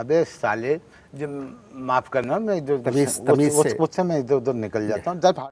अबे साले जब माफ़ करना मैं इधर तमीज से उस समय इधर उधर निकल जाता हूँ जब